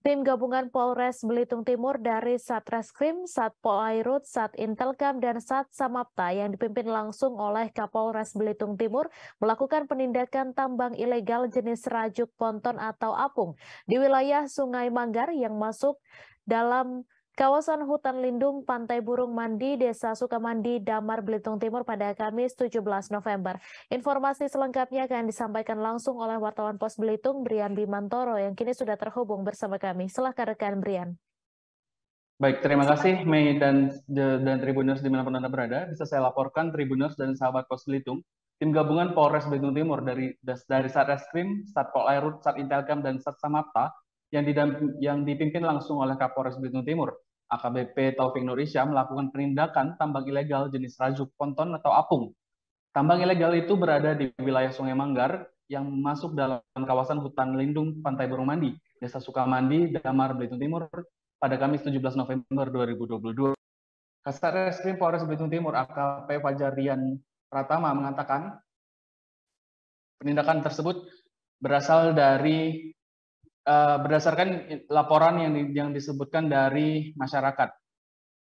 Tim gabungan Polres Belitung Timur dari Satreskrim, Satpol Airut, Sat Intelkam, dan Sat Samapta yang dipimpin langsung oleh Kapolres Belitung Timur melakukan penindakan tambang ilegal jenis rajuk ponton atau apung di wilayah Sungai Manggar yang masuk dalam Kawasan hutan lindung Pantai Burung Mandi, Desa Sukamandi, Damar, Belitung Timur pada Kamis 17 November. Informasi selengkapnya akan disampaikan langsung oleh wartawan Pos Belitung, Brian Bimantoro, yang kini sudah terhubung bersama kami. Silahkan rekan Brian. Baik, terima kasih Mei dan, dan Tribuners dimanapun Anda berada. Bisa saya laporkan Tribuners dan sahabat Pos Belitung, tim gabungan Polres Belitung Timur dari dari Satreskrim, Satpol Airut, Sat Intelkam, dan Sat Samapta yang, yang dipimpin langsung oleh Kapolres Belitung Timur AKBP Taufik Nur melakukan penindakan tambang ilegal jenis rajuk ponton atau apung. Tambang ilegal itu berada di wilayah Sungai Manggar yang masuk dalam kawasan hutan lindung Pantai Burung Mandi, Desa Sukamandi, Damar, Belitung Timur pada Kamis 17 November 2022. Kasat Reskrim Polres Belitung Timur AKP Fajar Rian Pratama mengatakan penindakan tersebut berasal dari Eh, berdasarkan laporan yang di, yang disebutkan dari masyarakat.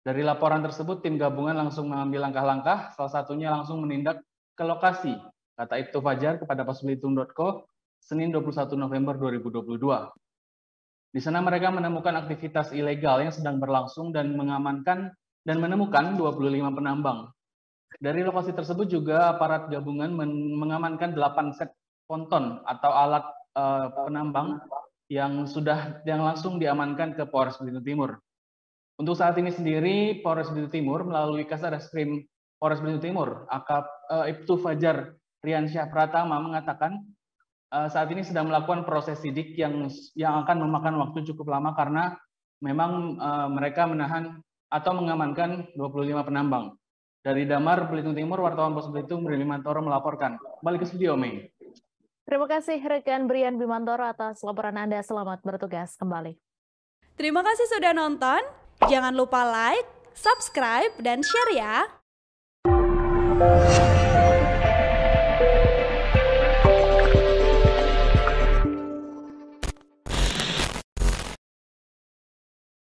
Dari laporan tersebut, tim gabungan langsung mengambil langkah-langkah, salah satunya langsung menindak ke lokasi, kata Ibtu Fajar kepada pasbelitung.co, Senin 21 November 2022. Di sana mereka menemukan aktivitas ilegal yang sedang berlangsung dan mengamankan dan menemukan 25 penambang. Dari lokasi tersebut juga aparat gabungan mengamankan 8 set ponton atau alat uh, penambang yang sudah yang langsung diamankan ke Polres Belitung Timur. Untuk saat ini sendiri Polres Belitung Timur melalui Kasar Reskrim Polres Belitung Timur Akap uh, Ibtu Fajar Rian Syah Pratama mengatakan uh, saat ini sedang melakukan proses sidik yang yang akan memakan waktu cukup lama karena memang uh, mereka menahan atau mengamankan 25 penambang. Dari Damar, Belitung Timur, wartawan Pos Belitung, Meri melaporkan. Balik ke studio, Mei. Terima kasih rekan Brian Bimantoro atas laporan Anda. Selamat bertugas kembali. Terima kasih sudah nonton. Jangan lupa like, subscribe, dan share ya.